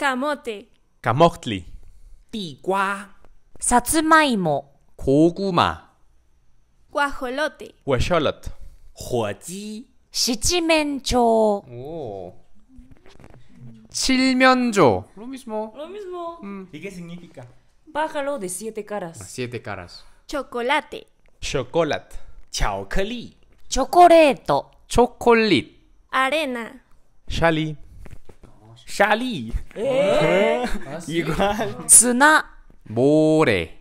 Camote. Camotli. Tigua. Satsumaimo. Koguma. Guajolote. Huesholot. huachi Shichimencho. Oh. Chilmianjo. Lo mismo. Lo mismo. Mm. ¿Y qué significa? Bájalo de siete caras. Siete caras. Chocolate. Chocolate. Chocolate. Chocolate. Chocolate. Arena. Shali. 家里，一罐是那，莫的。